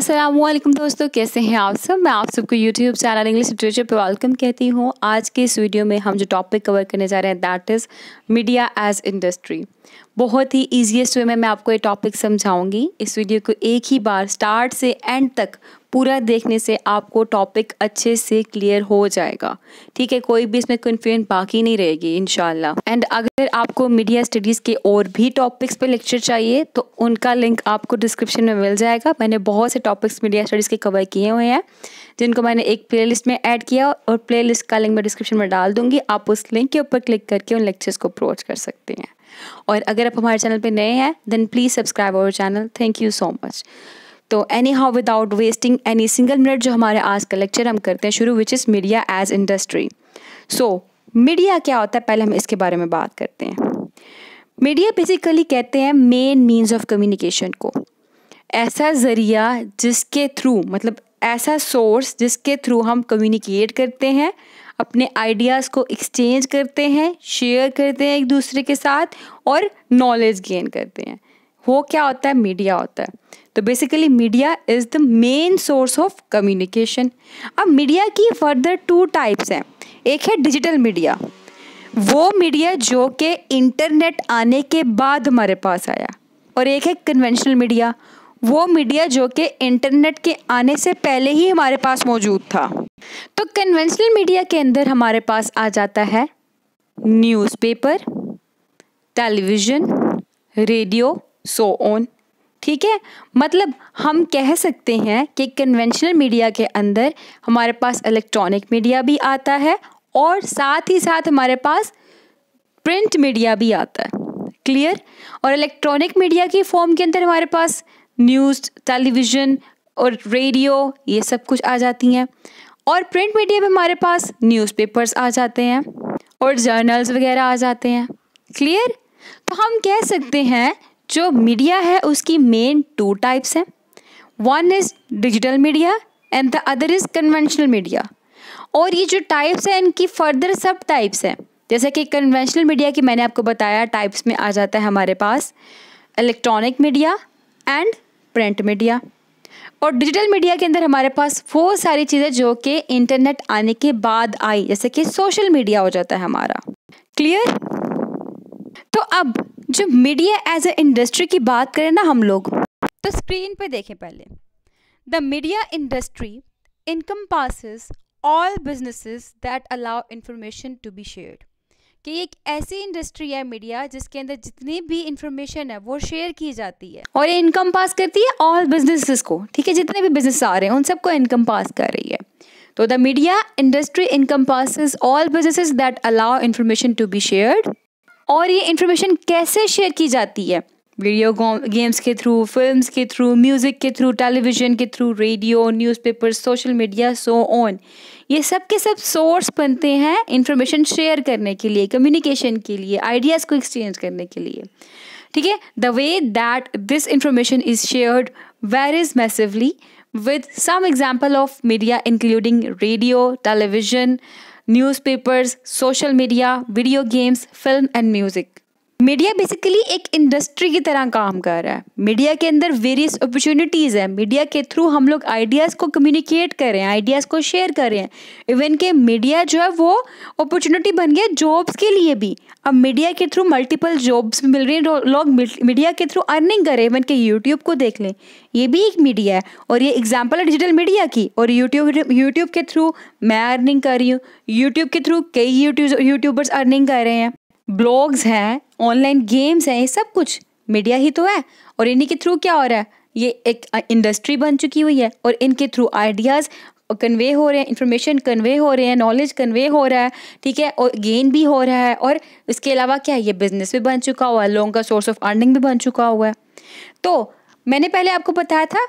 असलम दोस्तों कैसे हैं आप सब मैं आप सबको यूट्यूब चैनल इंग्लिश लिटरेचर पर वेलकम कहती हूँ आज के इस वीडियो में हम जो टॉपिक कवर करने जा रहे हैं that is media as industry बहुत ही ईजिएस्ट वे में मैं आपको ये टॉपिक समझाऊंगी इस वीडियो को एक ही बार स्टार्ट से एंड तक पूरा देखने से आपको टॉपिक अच्छे से क्लियर हो जाएगा ठीक है कोई भी इसमें कन्फ्यूजन बाकी नहीं रहेगी इनशाला एंड अगर आपको मीडिया स्टडीज़ के और भी टॉपिक्स पे लेक्चर चाहिए तो उनका लिंक आपको डिस्क्रिप्शन में मिल जाएगा मैंने बहुत से टॉपिक्स मीडिया स्टडीज़ के कवर किए हुए हैं जिनको मैंने एक प्ले में ऐड किया और प्ले का लिंक मैं डिस्क्रिप्शन में डाल दूँगी आप उस लिंक के ऊपर क्लिक करके उन लेक्चर्स को अप्रोच कर सकते हैं और अगर आप हमारे चैनल पे नए हैं then please subscribe our channel thank you so much तो anyhow without wasting any single minute जो हमारे आज का लेक्चर हम करते हैं शुरू which is media as industry so media क्या होता है पहले हम इसके बारे में बात करते हैं मीडिया बेसिकली कहते हैं मेन मीन्स ऑफ कम्युनिकेशन को ऐसा ज़रिया जिसके थ्रू मतलब ऐसा सोर्स जिसके थ्रू हम कम्युनिकेट करते हैं अपने आइडियाज़ को एक्सचेंज करते हैं शेयर करते हैं एक दूसरे के साथ और नॉलेज गेन करते हैं वो क्या होता है मीडिया होता है तो basically media is the main source of communication अब मीडिया की फर्दर टू टाइप्स हैं एक है डिजिटल मीडिया वो मीडिया जो कि इंटरनेट आने के बाद हमारे पास आया और एक है कन्वेंशनल मीडिया वो मीडिया जो कि इंटरनेट के आने से पहले ही हमारे पास मौजूद था तो कन्वेंशनल मीडिया के अंदर हमारे पास आ जाता है newspaper television radio so on ठीक है मतलब हम कह सकते हैं कि कन्वेंशनल मीडिया के अंदर हमारे पास इलेक्ट्रॉनिक मीडिया भी आता है और साथ ही साथ हमारे पास प्रिंट मीडिया भी आता है क्लियर और इलेक्ट्रॉनिक मीडिया की फॉर्म के अंदर हमारे पास न्यूज़ टेलीविज़न और रेडियो ये सब कुछ आ जाती हैं और प्रिंट मीडिया में हमारे पास न्यूज़पेपर्स आ जाते हैं और जर्नल्स वगैरह आ जाते हैं क्लियर तो हम कह सकते हैं जो मीडिया है उसकी मेन टू टाइप्स हैं one is digital media and the other is conventional media और ये जो टाइप्स हैं इनकी फर्दर सब टाइप्स हैं जैसे कि कन्वेंशनल मीडिया की मैंने आपको बताया टाइप्स में आ जाता है हमारे पास electronic media and print media और डिजिटल मीडिया के अंदर हमारे पास वो सारी चीज़ें जो कि इंटरनेट आने के बाद आई जैसे कि सोशल मीडिया हो जाता है हमारा क्लियर तो अब जो मीडिया एज ए इंडस्ट्री की बात करें ना हम लोग तो स्क्रीन पे देखें पहले the media industry encompasses all businesses that allow information to be shared कि एक ऐसी इंडस्ट्री है मीडिया जिसके अंदर जितनी भी इंफॉर्मेशन है वो शेयर की जाती है और ये इनकम पास करती है ऑल बिजनेसेस को ठीक है जितने भी बिजनेस आ रहे हैं उन सबको इनकम पास कर रही है तो the media industry encompasses all businesses that allow information to be shared और ये इन्फॉर्मेशन कैसे शेयर की जाती है वीडियो गेम्स के थ्रू फिल्म्स के थ्रू म्यूज़िक के थ्रू टेलीविज़न के through radio newspaper social media so on ये सब के सब सोर्स बनते हैं इन्फॉर्मेशन शेयर करने के लिए कम्युनिकेशन के लिए आइडियाज़ को एक्सचेंज करने के लिए ठीक है the way that this information is shared varies massively with some example of media including radio television newspapers social media video games film and music media basically एक इंडस्ट्री की तरह काम कर रहा है मीडिया के अंदर वेरियस अपॉर्चुनिटीज़ है मीडिया के थ्रू हम लोग आइडियाज़ को कम्युनिकेट कर रहे हैं आइडियाज़ को शेयर कर रहे हैं इवन के मीडिया जो है वो अपॉर्चुनिटी बन गया जॉब्स के लिए भी अब मीडिया के थ्रू मल्टीपल जॉब्स मिल रही हैं लोग मीडिया के थ्रू अर्निंग कर रहे हैं इवन के यूट्यूब को देख लें ये भी एक मीडिया है और ये एग्जाम्पल है डिजिटल मीडिया की और यूट्यूब यूट्यूब के थ्रू मैं अर्निंग कर रही हूँ यूट्यूब के थ्रू कई यूट्यूबर्स अर्निंग कर रहे हैं ब्लॉग्स हैं ऑनलाइन गेम्स हैं ये सब कुछ मीडिया ही तो है और इन्हीं के थ्रू क्या हो रहा है ये एक इंडस्ट्री बन चुकी हुई है और इनके थ्रू आइडियाज़ कन्वे हो रहे हैं इन्फॉर्मेशन कन्वे हो रहे हैं नॉलेज कन्वे हो रहा है ठीक है और गेन भी हो रहा है और इसके अलावा क्या है ये बिजनेस भी बन चुका हुआ है लोगों का सोर्स ऑफ अर्निंग भी बन चुका हुआ है तो मैंने पहले आपको बताया था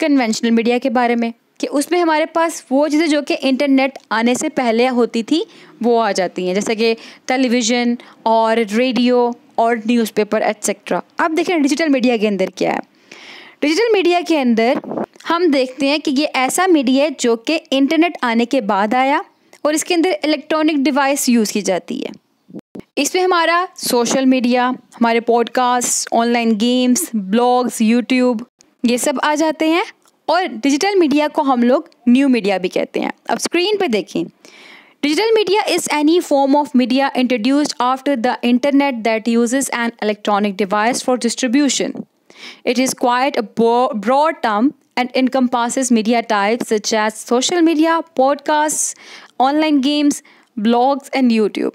कन्वेंशनल मीडिया के बारे में कि उसमें हमारे पास वो चीज़ें जो कि इंटरनेट आने से पहले होती थी वो आ जाती हैं जैसे कि टेलीविज़न और रेडियो और न्यूज़पेपर एट्सट्रा अब देखें डिजिटल मीडिया के अंदर क्या है डिजिटल मीडिया के अंदर हम देखते हैं कि ये ऐसा मीडिया है जो कि इंटरनेट आने के बाद आया और इसके अंदर इलेक्ट्रॉनिक डिवाइस यूज़ की जाती है इसमें हमारा सोशल मीडिया हमारे podcast online games blogs YouTube ये सब आ जाते हैं और डिजिटल मीडिया को हम लोग न्यू मीडिया भी कहते हैं अब स्क्रीन पे देखें digital media is any form of media introduced after the internet that use an electronic device for distribution it is quite broad term and encompasses media type such social media podcast online games blogs and YouTube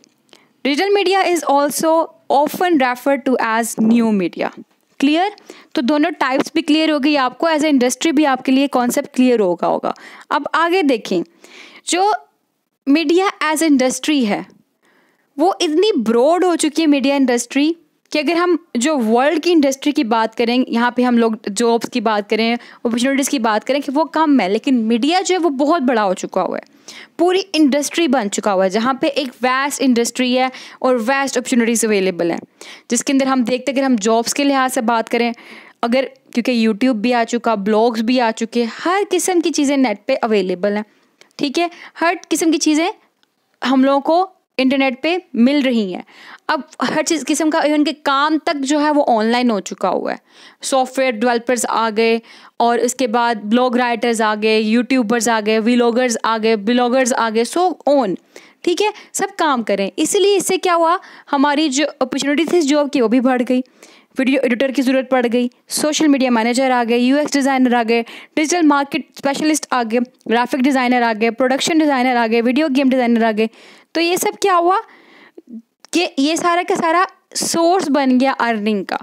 digital media is also often refer to as new media clear तो दोनों types भी clear हो गई आपको as a industry भी आपके लिए concept clear होगा होगा अब आगे देखें जो मीडिया एज इंडस्ट्री है वो इतनी ब्रॉड हो चुकी है मीडिया इंडस्ट्री कि अगर हम जो वर्ल्ड की इंडस्ट्री की बात करें यहाँ पे हम लोग जॉब्स की बात करें अपॉर्चुनिटीज़ की बात करें कि वो कम है लेकिन मीडिया जो है वो बहुत बड़ा हो चुका हुआ है पूरी इंडस्ट्री बन चुका हुआ है जहाँ पे एक वैस्ट इंडस्ट्री है और वैस्ट अपॉर्चुनिटीज़ अवेलेबल हैं जिसके अंदर हम देखते अगर हम जॉब्स के लिहाज से बात करें अगर क्योंकि यूट्यूब भी आ चुका ब्लॉग्स भी आ चुके हर किस्म की चीज़ें नेट पे अवेलेबल हैं ठीक है हर किस्म की चीज़ें हम लोगों को इंटरनेट पे मिल रही हैं अब हर चीज़ किस्म का इवन के काम तक जो है वो ऑनलाइन हो चुका हुआ है सॉफ्टवेयर डेवलपर्स आ गए और उसके बाद ब्लॉग राइटर्स आ गए यूट्यूबर्स आ गए व्लॉगर्स आ गए ब्लॉगर्स आ गए सो ऑन ठीक है सब काम करें इसलिए इससे क्या हुआ हमारी जो अपॉर्चुनिटी थी जॉब की वो भी बढ़ गई वीडियो एडिटर की ज़रूरत पड़ गई सोशल मीडिया मैनेजर आ गए यूएस डिज़ाइनर आ गए डिजिटल मार्केट स्पेशलिस्ट आ गए ग्राफिक डिज़ाइनर आ गए प्रोडक्शन डिज़ाइनर आ गए वीडियो गेम डिज़ाइनर आ गए तो ये सब क्या हुआ ये ये सारा का सारा सोर्स बन गया अर्निंग का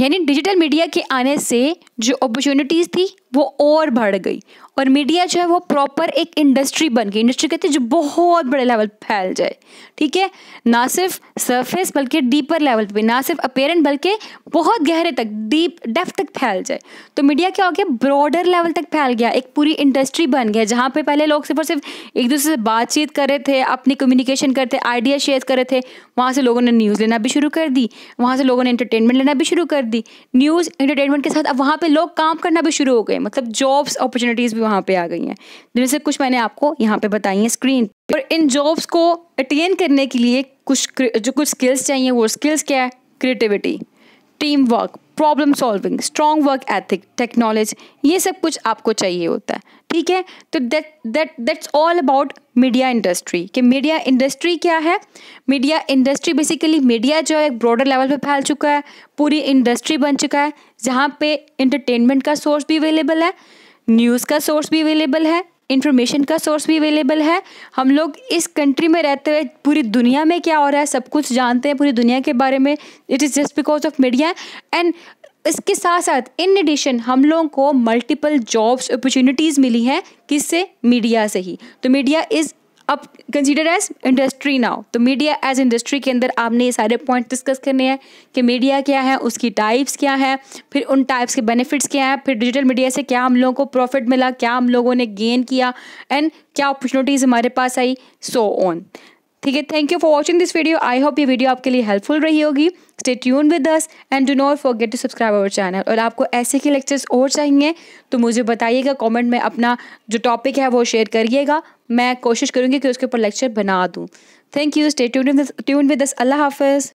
यानी डिजिटल मीडिया के आने से जो अपॉर्चुनिटीज़ थी वो और बढ़ गई और मीडिया जो है वो प्रॉपर एक इंडस्ट्री बन गई इंडस्ट्री कहते हैं जो बहुत बड़े लेवल पर फैल जाए ठीक है ना सिर्फ सरफेस बल्कि डीपर लेवल पे ना सिर्फ अपेरेंट बल्कि बहुत गहरे तक डीप डेफ तक फैल जाए तो मीडिया क्या हो गया ब्रॉडर लेवल तक फैल गया एक पूरी इंडस्ट्री बन गया जहाँ पर पहले लोग सिर्फ और सिर्फ एक दूसरे से बातचीत कर रहे थे अपनी कम्युनिकेशन करते आइडिया शेयर कर रहे थे वहाँ से लोगों ने न्यूज़ लेना भी शुरू कर दी वहाँ से लोगों ने इंटरटेनमेंट लेना भी शुरू कर दी न्यूज़ इंटरटेनमेंट के साथ अब वहाँ पर लोग काम करना भी शुरू हो गए मतलब जॉब्स अपॉर्चुनिटीज़ भी वहाँ पे आ गई हैं जिनमें से कुछ मैंने आपको यहाँ पे बताई हैं स्क्रीन पर इन जॉब्स को अटेन करने के लिए कुछ जो कुछ स्किल्स चाहिए वो स्किल्स क्या है creativity team work problem solving strong work ethic technology ये सब कुछ आपको चाहिए होता है ठीक है तो that that that's all about media industry कि मीडिया इंडस्ट्री क्या है मीडिया इंडस्ट्री बेसिकली मीडिया जो है एक ब्रॉडर लेवल पे फैल चुका है पूरी इंडस्ट्री बन चुका है जहाँ पे इंटरटेनमेंट का सोर्स भी अवेलेबल है न्यूज़ का सोर्स भी अवेलेबल है इन्फॉर्मेशन का सोर्स भी अवेलेबल है हम लोग इस कंट्री में रहते हुए पूरी दुनिया में क्या हो रहा है सब कुछ जानते हैं पूरी दुनिया के बारे में it is just because of media and इसके साथ साथ इन एडिशन हम लोगों को मल्टीपल जॉब्स अपॉर्चुनिटीज़ मिली हैं किससे मीडिया से ही तो मीडिया इज़ अब कंसीडर एज इंडस्ट्री नाउ तो मीडिया एज इंडस्ट्री के अंदर आपने ये सारे पॉइंट डिस्कस करने हैं कि मीडिया क्या है उसकी टाइप्स क्या है फिर उन टाइप्स के बेनिफिट्स क्या हैं फिर डिजिटल मीडिया से क्या हम लोगों को प्रॉफिट मिला क्या हम लोगों ने गेन किया एंड क्या अपॉर्चुनिटीज़ हमारे पास आई सो ऑन ठीक है thank you for watching this video I hope ये वीडियो आपके लिए हेल्पफुल रही होगी stay tune with us and do not forget to subscribe our channel और आपको ऐसे के लेक्चर्स और चाहिए तो मुझे बताइएगा कमेंट में अपना जो टॉपिक है वो शेयर करिएगा मैं कोशिश करूँगी कि उसके ऊपर लेक्चर बना दूँ thank you stay tune with us अल्लाह हाफिज़